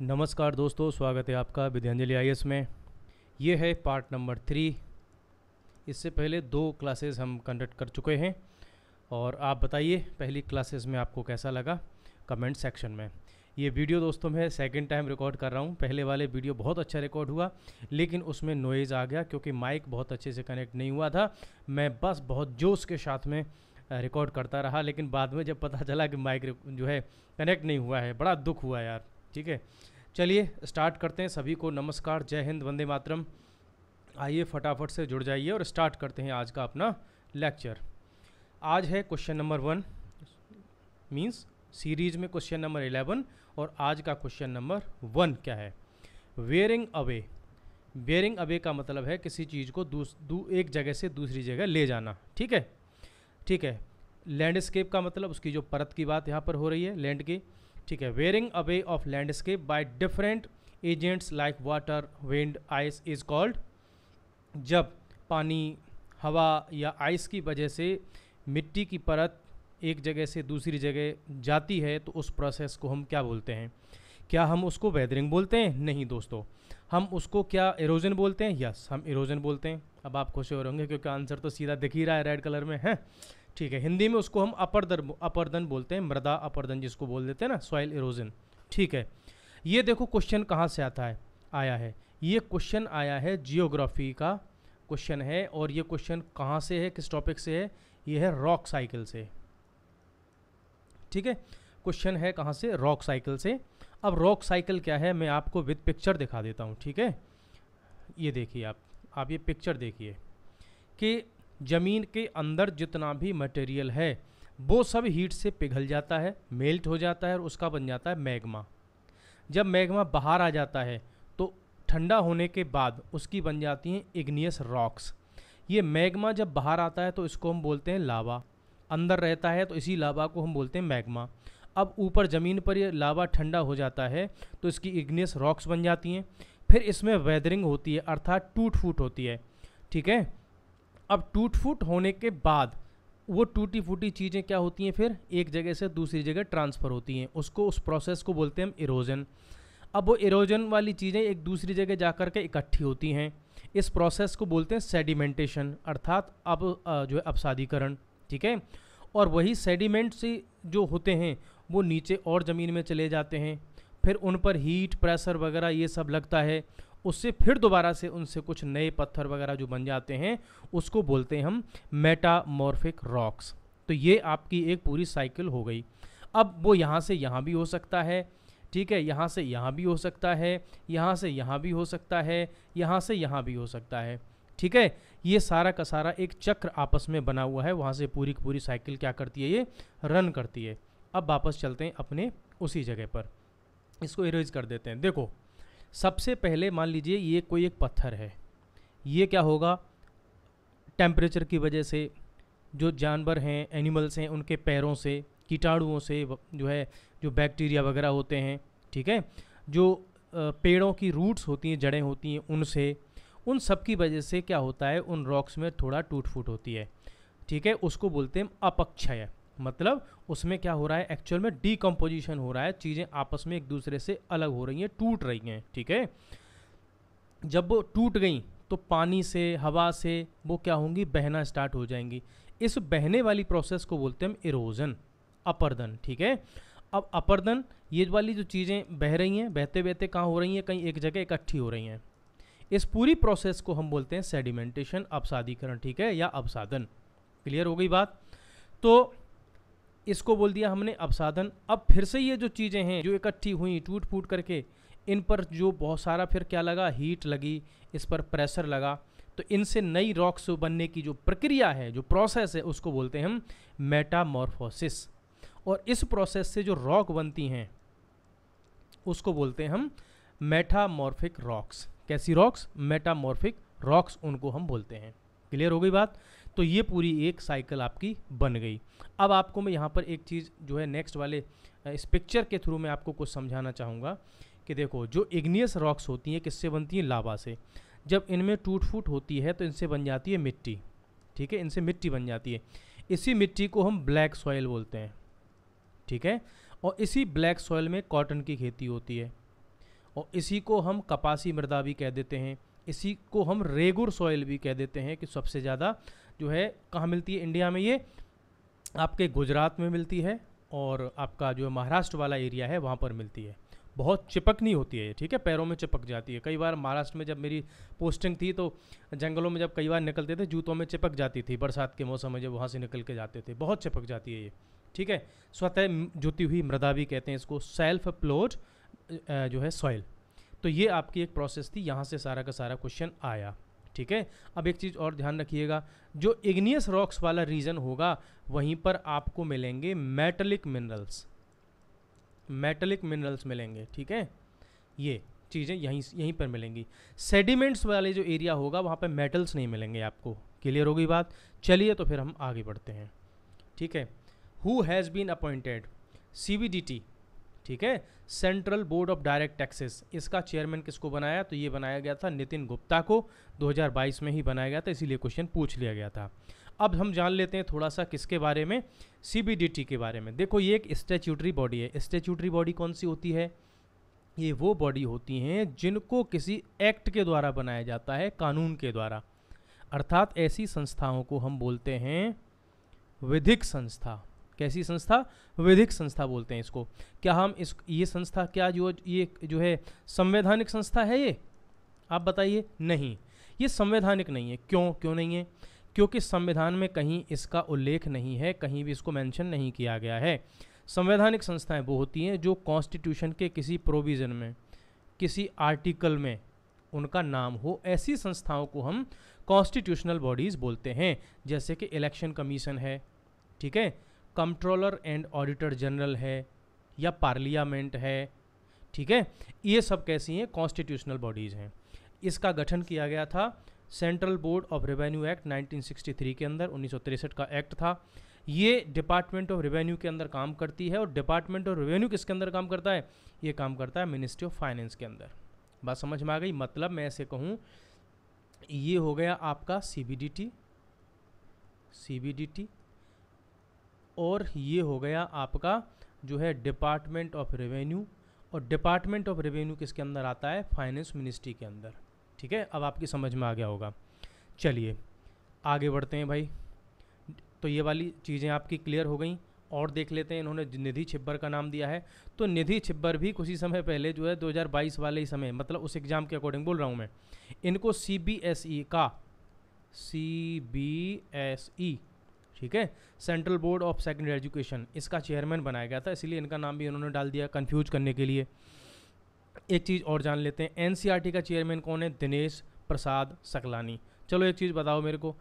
नमस्कार दोस्तों स्वागत है आपका विद्यांजलि आई में ये है पार्ट नंबर थ्री इससे पहले दो क्लासेस हम कंडक्ट कर चुके हैं और आप बताइए पहली क्लासेस में आपको कैसा लगा कमेंट सेक्शन में ये वीडियो दोस्तों मैं सेकंड टाइम रिकॉर्ड कर रहा हूँ पहले वाले वीडियो बहुत अच्छा रिकॉर्ड हुआ लेकिन उसमें नोइज़ आ गया क्योंकि माइक बहुत अच्छे से कनेक्ट नहीं हुआ था मैं बस बहुत जोश के साथ में रिकॉर्ड करता रहा लेकिन बाद में जब पता चला कि माइक जो है कनेक्ट नहीं हुआ है बड़ा दुख हुआ यार ठीक है चलिए स्टार्ट करते हैं सभी को नमस्कार जय हिंद वंदे मातरम आइए फटाफट से जुड़ जाइए और स्टार्ट करते हैं आज का अपना लेक्चर आज है question number one means series में क्वेश्चन नंबर इलेवन और आज का क्वेश्चन नंबर वन क्या है वेयरिंग अवे वेयरिंग अवे का मतलब है किसी चीज़ को दूस दू, एक जगह से दूसरी जगह ले जाना ठीक है ठीक है लैंडस्केप का मतलब उसकी जो परत की बात यहाँ पर हो रही है लैंड की ठीक है wearing away of landscape by different agents like water wind ice is called जब पानी हवा या आइस की वजह से मिट्टी की परत एक जगह से दूसरी जगह जाती है तो उस प्रोसेस को हम क्या बोलते हैं क्या हम उसको वेदरिंग बोलते हैं नहीं दोस्तों हम उसको क्या इरोजन बोलते हैं यस हम इरोजन बोलते हैं अब आप खुश हो रहे होंगे क्योंकि आंसर तो सीधा दिख ही रहा है रेड कलर में है ठीक है हिंदी में उसको हम अपरदन अपरदन बोलते हैं मृदा अपरदन जिसको बोल देते हैं ना सॉइल इरोजन ठीक है ये देखो क्वेश्चन कहाँ से आता है आया है ये क्वेश्चन आया है जियोग्राफी का क्वेश्चन है और ये क्वेश्चन कहाँ से है किस टॉपिक से है ये है रॉक साइकिल से ठीक है क्वेश्चन है कहाँ से रॉक साइकिल से अब रॉक साइकिल क्या है मैं आपको विद पिक्चर दिखा देता हूँ ठीक है ये देखिए आप आप ये पिक्चर देखिए कि ज़मीन के अंदर जितना भी मटेरियल है वो सब हीट से पिघल जाता है मेल्ट हो जाता है और उसका बन जाता है मैग्मा जब मैग्मा बाहर आ जाता है तो ठंडा होने के बाद उसकी बन जाती हैं इग्नियस रॉक्स ये मैग्मा जब बाहर आता है तो इसको हम बोलते हैं लावा अंदर रहता है तो इसी लावा को हम बोलते हैं मैग्मा अब ऊपर ज़मीन पर ये लावा ठंडा हो जाता है तो इसकी इग्नियस रॉक्स बन जाती हैं फिर इसमें वेदरिंग होती है अर्थात टूट फूट होती है ठीक है अब टूट फूट होने के बाद वो टूटी फूटी चीज़ें क्या होती हैं फिर एक जगह से दूसरी जगह ट्रांसफ़र होती हैं उसको उस प्रोसेस को बोलते हैं हम इरोजन अब वो इरोजन वाली चीज़ें एक दूसरी जगह जा कर के इकट्ठी होती हैं इस प्रोसेस को बोलते हैं सेडिमेंटेशन अर्थात अब जो है अपसादीकरण ठीक है और वही सेडिमेंट से जो होते हैं वो नीचे और ज़मीन में चले जाते हैं फिर उन पर हीट प्रेशर वगैरह ये सब लगता है उससे फिर दोबारा से उनसे कुछ नए पत्थर वगैरह जो बन जाते हैं उसको बोलते हैं हम मेटामॉर्फिक रॉक्स तो ये आपकी एक पूरी साइकिल हो गई अब वो यहाँ से यहाँ भी हो सकता है ठीक है यहाँ से यहाँ भी हो सकता है यहाँ से यहाँ भी हो सकता है यहाँ से यहाँ भी हो सकता है ठीक है ये सारा का सारा एक चक्र आपस में बना हुआ है वहाँ से पूरी की पूरी साइकिल क्या करती है ये रन करती है अब वापस चलते हैं अपने उसी जगह पर इसको इरेज कर देते हैं देखो सबसे पहले मान लीजिए ये कोई एक पत्थर है ये क्या होगा टेम्परेचर की वजह से जो जानवर हैं एनिमल्स हैं उनके पैरों से कीटाणुओं से जो है जो बैक्टीरिया वगैरह होते हैं ठीक है जो पेड़ों की रूट्स होती हैं जड़ें होती हैं उनसे उन सब की वजह से क्या होता है उन रॉक्स में थोड़ा टूट फूट होती है ठीक है उसको बोलते हैं अपक्षय मतलब उसमें क्या हो रहा है एक्चुअल में डिकम्पोजिशन हो रहा है चीज़ें आपस में एक दूसरे से अलग हो रही हैं टूट रही हैं ठीक है जब वो टूट गई तो पानी से हवा से वो क्या होंगी बहना स्टार्ट हो जाएंगी इस बहने वाली प्रोसेस को बोलते हैं हम इरोजन अपरदन ठीक है अब अपरदन ये वाली जो चीज़ें बह रही हैं बहते बहते कहाँ हो रही हैं कहीं एक जगह इकट्ठी हो रही हैं इस पूरी प्रोसेस को हम बोलते हैं सेडिमेंटेशन अपसादीकरण ठीक है या अपसादन क्लियर हो गई बात तो इसको बोल दिया हमने अपसाधन अब फिर से ये जो चीज़ें हैं जो इकट्ठी हुई टूट फूट करके इन पर जो बहुत सारा फिर क्या लगा हीट लगी इस पर प्रेशर लगा तो इनसे नई रॉक्स बनने की जो प्रक्रिया है जो प्रोसेस है उसको बोलते हैं हम मेटामॉर्फोसिस और इस प्रोसेस से जो रॉक बनती हैं उसको बोलते हैं हम मेटामॉर्फिक रॉक्स कैसी रॉक्स मेटामॉर्फिक रॉक्स उनको हम बोलते हैं क्लियर हो गई बात तो ये पूरी एक साइकिल आपकी बन गई अब आपको मैं यहाँ पर एक चीज़ जो है नेक्स्ट वाले इस पिक्चर के थ्रू मैं आपको कुछ समझाना चाहूँगा कि देखो जो इग्नियस रॉक्स होती हैं किससे बनती हैं लावा से जब इनमें टूट फूट होती है तो इनसे बन जाती है मिट्टी ठीक है इनसे मिट्टी बन जाती है इसी मिट्टी को हम ब्लैक सॉयल बोलते हैं ठीक है और इसी ब्लैक सॉयल में कॉटन की खेती होती है और इसी को हम कपासी मृदा भी कह देते हैं इसी को हम रेगुर सॉयल भी कह देते हैं कि सबसे ज़्यादा जो है कहाँ मिलती है इंडिया में ये आपके गुजरात में मिलती है और आपका जो महाराष्ट्र वाला एरिया है वहाँ पर मिलती है बहुत चिपक नहीं होती है ठीक है पैरों में चिपक जाती है कई बार महाराष्ट्र में जब मेरी पोस्टिंग थी तो जंगलों में जब कई बार निकलते थे जूतों में चिपक जाती थी बरसात के मौसम में जब वहाँ से निकल के जाते थे बहुत चिपक जाती है ये ठीक है स्वतः जुती हुई मृदा भी कहते हैं इसको सेल्फ प्लोड जो है सॉइल तो ये आपकी एक प्रोसेस थी यहाँ से सारा का सारा क्वेश्चन आया ठीक है अब एक चीज़ और ध्यान रखिएगा जो इग्नियस रॉक्स वाला रीजन होगा वहीं पर आपको मिलेंगे मेटलिक मिनरल्स मेटलिक मिनरल्स मिलेंगे ठीक है ये चीज़ें यहीं यहीं पर मिलेंगी सेडिमेंट्स वाले जो एरिया होगा वहाँ पर मेटल्स नहीं मिलेंगे आपको क्लियर होगी बात चलिए तो फिर हम आगे बढ़ते हैं ठीक है who has been appointed see ठीक है central board of direct taxes इसका चेयरमैन किसको बनाया तो ये बनाया गया था नितिन गुप्ता को 2022 में ही बनाया गया था इसीलिए क्वेश्चन पूछ लिया गया था अब हम जान लेते हैं थोड़ा सा किसके बारे में सी के बारे में देखो ये एक स्टेच्यूटरी बॉडी है स्टेच्यूटरी बॉडी कौन सी होती है ये वो बॉडी होती हैं जिनको किसी एक्ट के द्वारा बनाया जाता है कानून के द्वारा अर्थात ऐसी संस्थाओं को हम बोलते हैं विधिक संस्था कैसी संस्था विधिक संस्था बोलते हैं इसको क्या हम इस ये संस्था क्या जो ये जो है संवैधानिक संस्था है ये आप बताइए नहीं ये संवैधानिक नहीं है क्यों क्यों नहीं है क्योंकि संविधान में कहीं इसका उल्लेख नहीं है कहीं भी इसको मेंशन नहीं किया गया है संवैधानिक संस्थाएं वो होती हैं जो कॉन्स्टिट्यूशन के किसी प्रोविज़न में किसी आर्टिकल में उनका नाम हो ऐसी संस्थाओं को हम कॉन्स्टिट्यूशनल बॉडीज़ बोलते हैं जैसे कि इलेक्शन कमीशन है ठीक है कंट्रोलर एंड ऑडिटर जनरल है या पार्लियामेंट है ठीक है ये सब कैसी हैं कॉन्स्टिट्यूशनल बॉडीज़ हैं इसका गठन किया गया था central board of revenue act 1963 के अंदर उन्नीस का एक्ट था ये डिपार्टमेंट ऑफ रेवेन्यू के अंदर काम करती है और डिपार्टमेंट ऑफ रेवेन्यू किसके अंदर काम करता है ये काम करता है मिनिस्ट्री ऑफ फाइनेंस के अंदर बात समझ में आ गई मतलब मैं ऐसे कहूँ ये हो गया आपका C B D T C B D T और ये हो गया आपका जो है डिपार्टमेंट ऑफ रेवेन्यू और डिपार्टमेंट ऑफ रेवेन्यू किसके अंदर आता है फाइनेंस मिनिस्ट्री के अंदर ठीक है अब आपकी समझ में आ गया होगा चलिए आगे बढ़ते हैं भाई तो ये वाली चीज़ें आपकी क्लियर हो गई और देख लेते हैं इन्होंने निधि छिब्बर का नाम दिया है तो निधि छिब्बर भी कुछ ही समय पहले जो है 2022 वाले ही समय मतलब उस एग्ज़ाम के अकॉर्डिंग बोल रहा हूँ मैं इनको सी e का सी ठीक है central board of secondary education इसका चेयरमैन बनाया गया था इसलिए इनका नाम भी उन्होंने डाल दिया कन्फ्यूज करने के लिए एक चीज़ और जान लेते हैं एन e का चेयरमैन कौन है दिनेश प्रसाद सकलानी चलो एक चीज़ बताओ मेरे को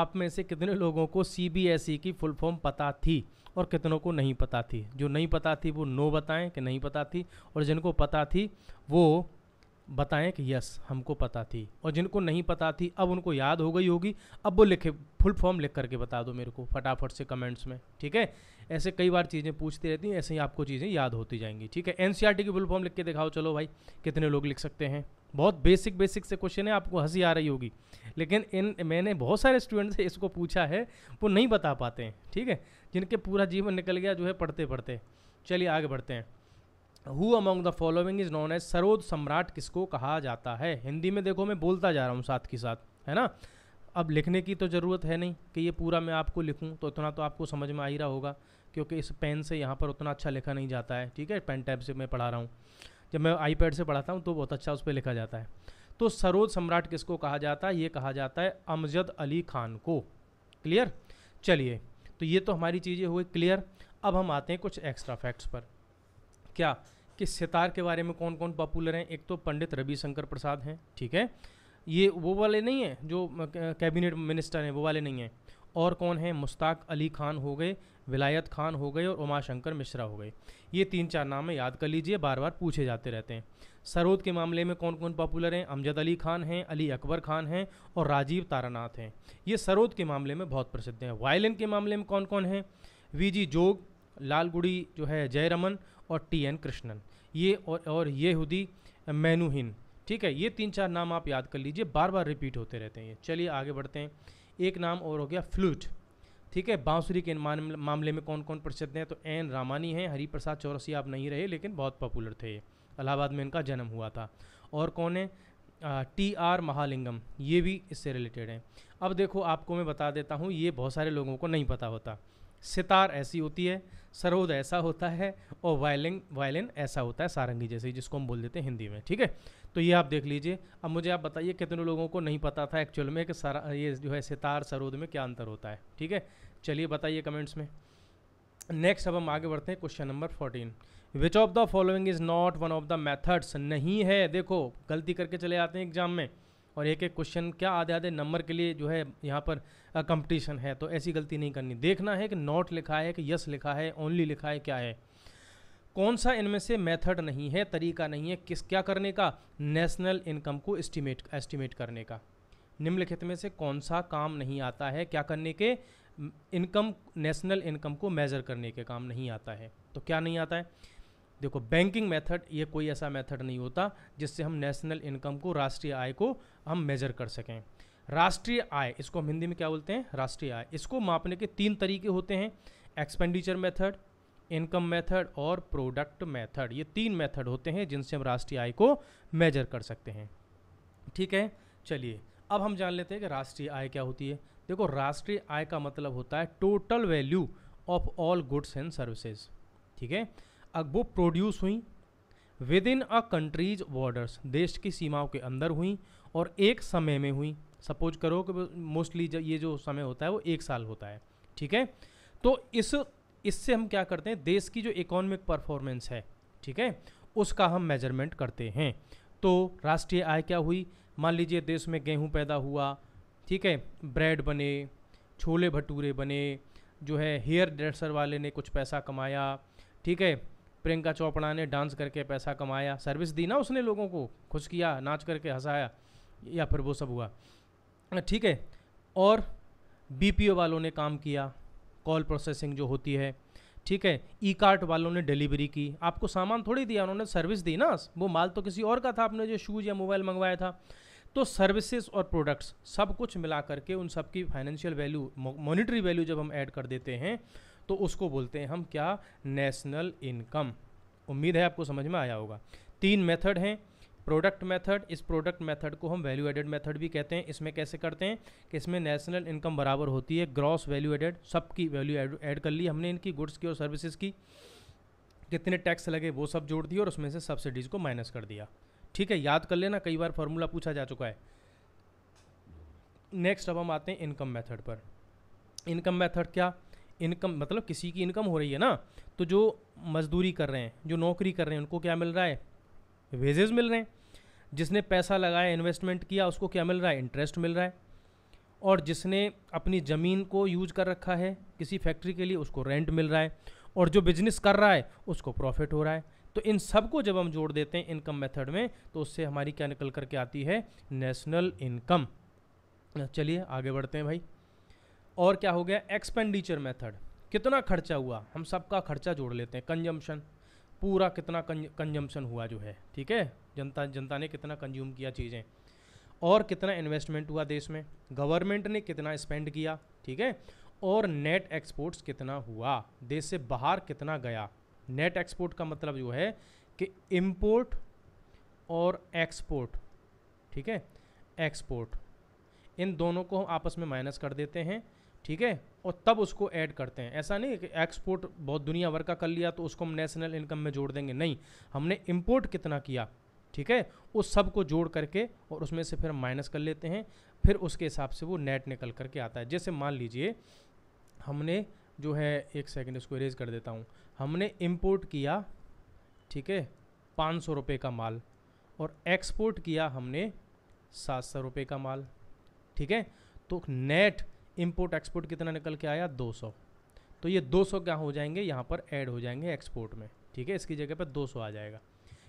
आप में से कितने लोगों को सी e की फुल फॉर्म पता थी और कितनों को नहीं पता थी जो नहीं पता थी वो नो बताएं कि नहीं पता थी और जिनको पता थी वो बताएं कि यस हमको पता थी और जिनको नहीं पता थी अब उनको याद हो गई होगी अब वो लिखे फुल फॉर्म लिख करके बता दो मेरे को फटाफट से कमेंट्स में ठीक है ऐसे कई बार चीज़ें पूछती रहती हैं ऐसे ही आपको चीज़ें याद होती जाएंगी ठीक है एन e की फुल फॉर्म लिख के दिखाओ चलो भाई कितने लोग लिख सकते हैं बहुत बेसिक बेसिक से क्वेश्चन है आपको हंसी आ रही होगी लेकिन इन मैंने बहुत सारे स्टूडेंट से इसको पूछा है वो नहीं बता पाते हैं ठीक है जिनके पूरा जीवन निकल गया जो है पढ़ते पढ़ते चलिए आगे बढ़ते हैं who among the following is known as sarod सम्राट किसको कहा जाता है हिंदी में देखो मैं बोलता जा रहा हूँ साथ के साथ है ना अब लिखने की तो ज़रूरत है नहीं कि ये पूरा मैं आपको लिखूँ तो इतना तो आपको समझ में आ ही रहा होगा क्योंकि इस पेन से यहाँ पर उतना अच्छा लिखा नहीं जाता है ठीक है पेन टैब से मैं पढ़ा रहा हूँ जब मैं आईपैड से पढ़ाता हूँ तो बहुत अच्छा उस पर लिखा जाता है तो सरोद सम्राट किसको कहा जाता है ये कहा जाता है अमजद अली खान को क्लियर चलिए तो ये तो हमारी चीज़ें हुई क्लियर अब हम आते हैं कुछ एक्स्ट्रा फैक्ट्स पर क्या कि सितार के बारे में कौन कौन पॉपुलर हैं एक तो पंडित रविशंकर प्रसाद हैं ठीक है ये वो वाले नहीं हैं जो कैबिनेट मिनिस्टर हैं वो वाले नहीं हैं और कौन है मुश्ताक अली खान हो गए विलायत खान हो गए और उमाशंकर मिश्रा हो गए ये तीन चार नाम याद कर लीजिए बार बार पूछे जाते रहते हैं सरोद के मामले में कौन कौन पॉपुलर हैं अमजद अली खान हैं अली अकबर खान हैं और राजीव तारानाथ हैं ये सरोद के मामले में बहुत प्रसिद्ध हैं वायलिन के मामले में कौन कौन हैं वी जी जोग लालगुड़ी जो है जयरमन और टी एन कृष्णन ये और, और ये हुदी मैनूहिन ठीक है ये तीन चार नाम आप याद कर लीजिए बार बार रिपीट होते रहते हैं चलिए आगे बढ़ते हैं एक नाम और हो गया फ्लूट ठीक है बांसुरी के मामले में कौन कौन प्रसिद्ध हैं तो एन रामानी हैं हरिप्रसाद चौरसी आप नहीं रहे लेकिन बहुत पॉपुलर थे ये इलाहाबाद में इनका जन्म हुआ था और कौन है टी आर महालिंगम ये भी इससे रिलेटेड हैं अब देखो आपको मैं बता देता हूँ ये बहुत सारे लोगों को नहीं पता होता सितार ऐसी होती है सरोद ऐसा होता है और वायलिन वायलिन ऐसा होता है सारंगी जैसे जिसको हम बोल देते हैं हिंदी में ठीक है तो ये आप देख लीजिए अब मुझे आप बताइए कितने लोगों को नहीं पता था एक्चुअल में कि सारा ये जो है सितार सरोद में क्या अंतर होता है ठीक है चलिए बताइए कमेंट्स में नेक्स्ट अब हम आगे बढ़ते हैं question number fourteen which of the following is not one of the methods नहीं है देखो गलती करके चले आते हैं एग्जाम में और एक एक क्वेश्चन क्या आधे आधे नंबर के लिए जो है यहाँ पर कंपटीशन है तो ऐसी गलती नहीं करनी देखना है कि नॉट लिखा है कि यस लिखा है ओनली लिखा है क्या है कौन सा इनमें से मेथड नहीं है तरीका नहीं है किस क्या करने का नेशनल इनकम को एस्टिमेट एस्टिमेट करने का निम्नलिखित में से कौन सा काम नहीं आता है क्या करने के इनकम नेशनल इनकम को मेज़र करने के काम नहीं आता है तो क्या नहीं आता है देखो बैंकिंग मेथड ये कोई ऐसा मेथड नहीं होता जिससे हम नेशनल इनकम को राष्ट्रीय आय को हम मेजर कर सकें राष्ट्रीय आय इसको हम हिंदी में क्या बोलते हैं राष्ट्रीय आय इसको मापने के तीन तरीके होते हैं एक्सपेंडिचर मेथड इनकम मेथड और प्रोडक्ट मेथड ये तीन मेथड होते हैं जिनसे हम राष्ट्रीय आय को मेजर कर सकते हैं ठीक है चलिए अब हम जान लेते हैं कि राष्ट्रीय आय क्या होती है देखो राष्ट्रीय आय का मतलब होता है total value of all goods and services ठीक है अब वो प्रोड्यूस हुई within a country's borders देश की सीमाओं के अंदर हुई और एक समय में हुई सपोज करो कि मोस्टली ये जो समय होता है वो एक साल होता है ठीक है तो इस इससे हम क्या करते हैं देश की जो इकोनॉमिक परफॉर्मेंस है ठीक है उसका हम मेजरमेंट करते हैं तो राष्ट्रीय आय क्या हुई मान लीजिए देश में गेहूं पैदा हुआ ठीक है ब्रेड बने छोले भटूरे बने जो है हेयर ड्रेसर वाले ने कुछ पैसा कमाया ठीक है प्रियंका चोपड़ा ने डांस करके पैसा कमाया सर्विस दी ना उसने लोगों को खुश किया नाच करके हंसाया या फिर वो सब हुआ ठीक है और बी वालों ने काम किया कॉल प्रोसेसिंग जो होती है ठीक है ई कार्ट वालों ने डिलीवरी की आपको सामान थोड़ी दिया उन्होंने सर्विस दी ना वो माल तो किसी और का था आपने जो शूज़ या मोबाइल मंगवाया था तो सर्विसेज और प्रोडक्ट्स सब कुछ मिला करके उन सब की फाइनेंशियल वैल्यू मॉनिटरी वैल्यू जब हम ऐड कर देते हैं तो उसको बोलते हैं हम क्या नेशनल इनकम उम्मीद है आपको समझ में आया होगा तीन मेथड हैं प्रोडक्ट मेथड इस प्रोडक्ट मेथड को हम वैल्यू एडेड मेथड भी कहते हैं इसमें कैसे करते हैं कि इसमें नेशनल इनकम बराबर होती है ग्रॉस वैल्यू एडेड सबकी वैल्यू एड कर ली हमने इनकी गुड्स की और सर्विसेज की कितने टैक्स लगे वो सब जोड़ दिए और उसमें से सब्सिडीज़ को माइनस कर दिया ठीक है याद कर लेना कई बार फार्मूला पूछा जा चुका है नेक्स्ट अब हम आते हैं इनकम मेथड पर इनकम मेथड क्या इनकम मतलब किसी की इनकम हो रही है ना तो जो मजदूरी कर रहे हैं जो नौकरी कर रहे हैं उनको क्या मिल रहा है वेजेस मिल रहे हैं जिसने पैसा लगाया इन्वेस्टमेंट किया उसको क्या मिल रहा है इंटरेस्ट मिल रहा है और जिसने अपनी ज़मीन को यूज कर रखा है किसी फैक्ट्री के लिए उसको रेंट मिल रहा है और जो बिजनेस कर रहा है उसको प्रॉफिट हो रहा है तो इन सब को जब हम जोड़ देते हैं इनकम मेथड में तो उससे हमारी क्या निकल करके आती है नेशनल इनकम चलिए आगे बढ़ते हैं भाई और क्या हो गया एक्सपेंडिचर मेथड कितना खर्चा हुआ हम सबका खर्चा जोड़ लेते हैं कंजम्पशन पूरा कितना कंजम्पशन हुआ जो है ठीक है जनता जनता ने कितना कंज्यूम किया चीज़ें और कितना इन्वेस्टमेंट हुआ देश में गवर्नमेंट ने कितना स्पेंड किया ठीक है और नेट एक्सपोर्ट्स कितना हुआ देश से बाहर कितना गया नेट एक्सपोर्ट का मतलब जो है कि इम्पोर्ट और एक्सपोर्ट ठीक है एक्सपोर्ट इन दोनों को हम आपस में माइनस कर देते हैं ठीक है और तब उसको ऐड करते हैं ऐसा नहीं कि एक्सपोर्ट बहुत दुनिया भर का कर लिया तो उसको हम नेशनल इनकम में जोड़ देंगे नहीं हमने इम्पोर्ट कितना किया ठीक है उस सब को जोड़ करके और उसमें से फिर माइनस कर लेते हैं फिर उसके हिसाब से वो नेट निकल करके आता है जैसे मान लीजिए हमने जो है एक सेकेंड इसको इरेज कर देता हूँ हमने इम्पोर्ट किया ठीक है पाँच सौ रुपये का माल और एक्सपोर्ट किया हमने सात सौ रुपये का माल ठीक है तो नेट इम्पोर्ट एक्सपोर्ट कितना निकल के आया 200 तो ये 200 क्या हो जाएंगे यहाँ पर ऐड हो जाएंगे एक्सपोर्ट में ठीक है इसकी जगह पर 200 आ जाएगा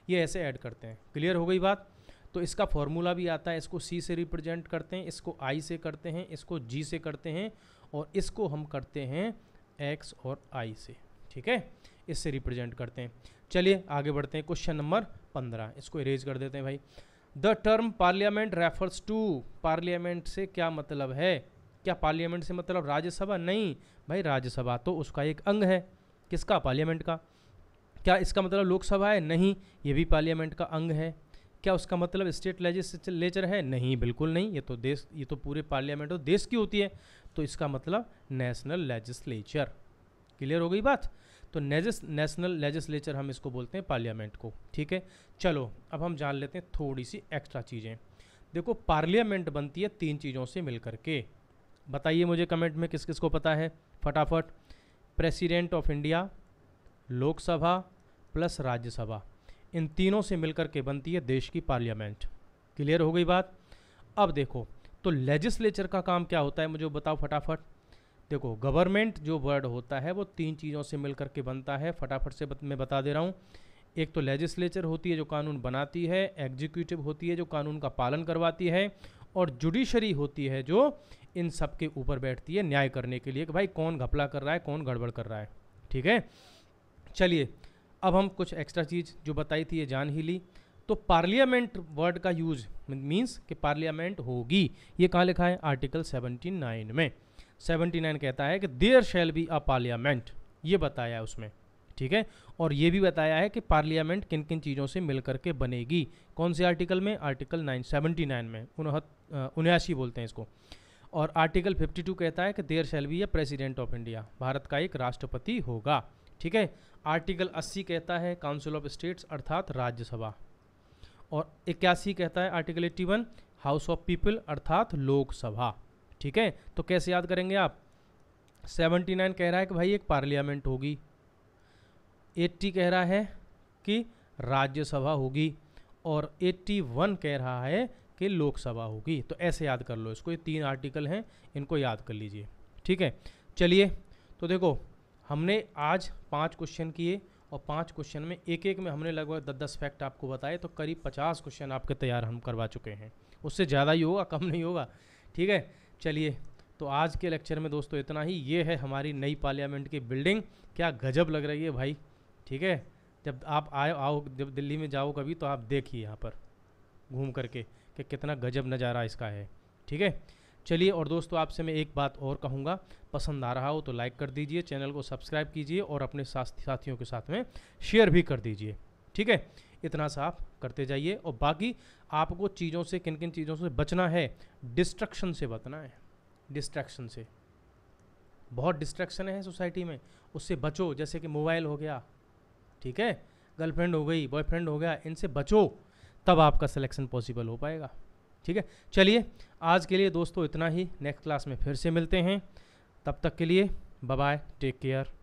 ये ऐसे ऐड करते हैं क्लियर हो गई बात तो इसका फॉर्मूला भी आता है इसको सी से रिप्रेजेंट करते हैं इसको आई से करते हैं इसको जी से करते हैं और इसको हम करते हैं एक्स और आई से ठीक है इससे रिप्रेजेंट करते हैं चलिए आगे बढ़ते हैं क्वेश्चन नंबर पंद्रह इसको इरेज कर देते हैं भाई the term parliament refers to parliament से क्या मतलब है क्या पार्लियामेंट से मतलब राज्यसभा नहीं भाई राज्यसभा तो उसका एक अंग है किसका पार्लियामेंट का क्या इसका मतलब लोकसभा है नहीं ये भी पार्लियामेंट का अंग है क्या उसका मतलब स्टेट लेजिस्लेचर है नहीं बिल्कुल नहीं ये तो देश ये तो पूरे पार्लियामेंट और देश की होती है तो इसका मतलब नेशनल लेजिस्लेचर क्लियर हो गई बात तो नेजिस नेशनल लेजिस्लेचर हम इसको बोलते हैं पार्लियामेंट को ठीक है चलो अब हम जान लेते हैं थोड़ी सी एक्स्ट्रा चीज़ें देखो पार्लियामेंट बनती है तीन चीज़ों से मिलकर के बताइए मुझे कमेंट में किस किस को पता है फटाफट president of India Lok Sabha plus Rajya Sabha इन तीनों से मिलकर के बनती है देश की पार्लियामेंट क्लियर हो गई बात अब देखो तो लेजिस्लेचर का काम क्या होता है मुझे बताओ फटाफट देखो गवर्नमेंट जो वर्ड होता है वो तीन चीज़ों से मिल के बनता है फटाफट से बत, मैं बता दे रहा हूँ एक तो लेजिस्लेचर होती है जो कानून बनाती है एग्जीक्यूटिव होती है जो कानून का पालन करवाती है और जुडिशरी होती है जो इन सब के ऊपर बैठती है न्याय करने के लिए कि भाई कौन घपला कर रहा है कौन गड़बड़ कर रहा है ठीक है चलिए अब हम कुछ एक्स्ट्रा चीज़ जो बताई थी ये जान ही ली तो पार्लियामेंट वर्ड का यूज मीन्स कि पार्लियामेंट होगी ये कहाँ लिखा है आर्टिकल 79 में 79 कहता है कि there shall be a parliament ये बताया है उसमें ठीक है और ये भी बताया है कि पार्लियामेंट किन किन चीज़ों से मिलकर के बनेगी कौन से आर्टिकल में आर्टिकल 979 में उनहत उन्यासी बोलते हैं इसको और आर्टिकल 52 कहता है कि there shall be a president of India Bharat का एक राष्ट्रपति होगा ठीक है आर्टिकल 80 कहता है काउंसिल ऑफ स्टेट्स अर्थात राज्यसभा और इक्यासी कहता है article eighty one house of people अर्थात लोकसभा ठीक है तो कैसे याद करेंगे आप 79 कह रहा है कि भाई एक पार्लियामेंट होगी एट्टी कह रहा है कि राज्यसभा होगी और एट्टी वन कह रहा है कि लोकसभा होगी तो ऐसे याद कर लो इसको ये तीन आर्टिकल हैं इनको याद कर लीजिए ठीक है चलिए तो देखो हमने आज पाँच क्वेश्चन किए और पाँच क्वेश्चन में एक एक में हमने लगभग दस दस फैक्ट आपको बताए तो करीब पचास क्वेश्चन आपके तैयार हम करवा चुके हैं उससे ज़्यादा ही होगा कम नहीं होगा ठीक है चलिए तो आज के लेक्चर में दोस्तों इतना ही ये है हमारी नई पार्लियामेंट की बिल्डिंग क्या गजब लग रही है भाई ठीक है जब आप आए आओ जब दिल्ली में जाओ कभी तो आप देखिए यहाँ पर घूम करके कि कितना गजब नज़ारा इसका है ठीक है चलिए और दोस्तों आपसे मैं एक बात और कहूँगा पसंद आ रहा हो तो लाइक कर दीजिए चैनल को सब्सक्राइब कीजिए और अपने साथ साथियों के साथ में शेयर भी कर दीजिए ठीक है इतना सा आप करते जाइए और बाकी आपको चीज़ों से किन किन चीज़ों से बचना है डिस्ट्रक्शन से बचना है डिस्ट्रैक्शन से बहुत डिस्ट्रैक्शन है सोसाइटी में उससे बचो जैसे कि मोबाइल हो गया ठीक है गर्लफ्रेंड हो गई बॉयफ्रेंड हो गया इनसे बचो तब आपका सिलेक्शन पॉसिबल हो पाएगा ठीक है चलिए आज के लिए दोस्तों इतना ही नेक्स्ट क्लास में फिर से मिलते हैं तब तक के लिए बाय टेक केयर